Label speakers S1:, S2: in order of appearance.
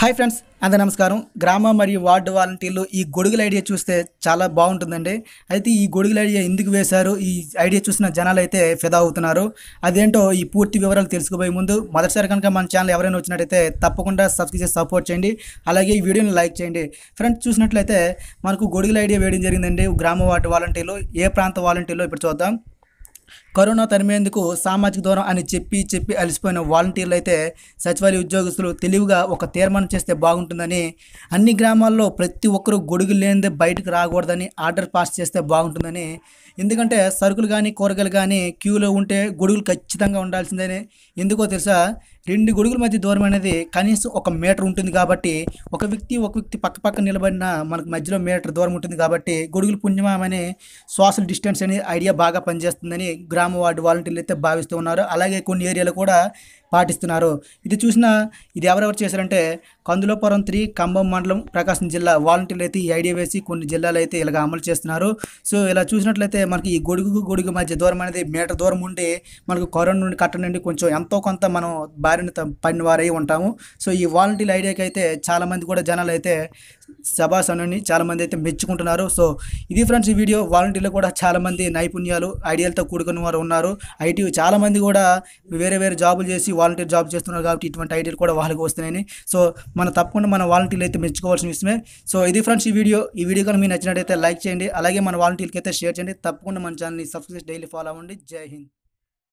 S1: hi friends అందరి నమస్కారం గ్రామ మరియు వార్డు వాలంటీర్లు ఈ గొడుగుల ఐడియా చూస్తే చాలా బాగుంటుందండి అయితే ఈ గొడుగుల ఐడియా ఎందుకు వేశారు ఈ ఐడియా చూసిన జనాలు అయితే ఫిదా అవుతున్నారు అదేంటో ఈ పూర్తి వివరాలు తెలుసుకోబోయే ముందు మొదటిసారి కనుక మన ఛానల్ ఎవరైనా వచ్చినట్టయితే తప్పకుండా సబ్స్క్రైబ్ చేసి సపోర్ట్ చేయండి అలాగే ఈ వీడియోని లైక్ చేయండి ఫ్రెండ్స్ చూసినట్లయితే మనకు గొడుగుల ఐడియా వేయడం జరిగిందండి గ్రామ వార్డు వాలంటీర్లు ఏ ప్రాంత వాలంటీర్లు ఇప్పుడు చూద్దాం కరోనా తరిమేందుకు సామాజిక దూరం అని చెప్పి చెప్పి అలసిపోయిన వాలంటీర్లు అయితే సచివాలయ ఉద్యోగస్తులు తెలివిగా ఒక తీర్మానం చేస్తే బాగుంటుందని అన్ని గ్రామాల్లో ప్రతి ఒక్కరూ గొడుగు లేనిదే బయటకు రాకూడదని ఆర్డర్ పాస్ చేస్తే బాగుంటుందని ఎందుకంటే సరుకులు కానీ కూరగాయలు కానీ క్యూలో ఉంటే గొడుగులు ఖచ్చితంగా ఉండాల్సిందని ఎందుకో తెలుసా రెండు గొడుగుల మధ్య దూరం అనేది కనీసం ఒక మీటర్ ఉంటుంది కాబట్టి ఒక వ్యక్తి ఒక వ్యక్తి పక్క పక్క నిలబడిన మనకు మధ్యలో మీటర్ దూరం ఉంటుంది కాబట్టి గొడుగుల పుణ్యమం అనే సోషల్ డిస్టెన్స్ అనే ఐడియా బాగా పనిచేస్తుందని గ్రామ వార్డు వాలంటీర్లు అయితే భావిస్తూ ఉన్నారు అలాగే కొన్ని ఏరియాలో కూడా పాటిస్తున్నారు ఇది చూసిన ఇది ఎవరెవరు చేశారంటే కందులపురం త్రీ ఖమ్మం మండలం ప్రకాశం జిల్లా వాలంటీర్లు అయితే ఈ ఐడియా వేసి కొన్ని జిల్లాలు అయితే ఇలాగ అమలు చేస్తున్నారు సో ఇలా చూసినట్లయితే మనకి ఈ గొడుగుకు గొడుగు మధ్య దూరం అనేది మీటర్ దూరం ఉండి మనకు కరోనా నుండి కట్ట నుండి కొంచెం ఎంతో కొంత మనం బారిన పడిన వారై ఉంటాము సో ఈ వాలంటీర్ ఐడియాకి అయితే చాలామంది కూడా జనాలు అయితే శబాస్ అనుని చాలామంది అయితే మెచ్చుకుంటున్నారు సో ఇది ఫ్రెండ్స్ ఈ వీడియో వాలంటీర్లు కూడా చాలామంది నైపుణ్యాలు ఐడియాలతో కూడుకుని వారు ఉన్నారు ఐటీ చాలామంది కూడా వేరే వేరే జాబులు చేసి వాలంటీర్ జాబ్ చేస్తున్నారు కాబట్టి ఇటువంటి ఐడియాలు కూడా వాళ్ళకి వస్తున్నాయని సో మన తప్పకుండా మన వాలంటీర్లు అయితే మెచ్చుకోవాల్సిన విషయమే సో ఇది ఫ్రెండ్స్ ఈ వీడియో ఈ వీడియో కానీ మీకు నచ్చినట్టయితే లైక్ చేయండి అలాగే మన వాలంటీర్కి అయితే షేర్ చేయండి తప్పకుండా మన ఛానల్ని సబ్స్క్రైబ్ డైలీ ఫాలో అవ్వండి జై హింద్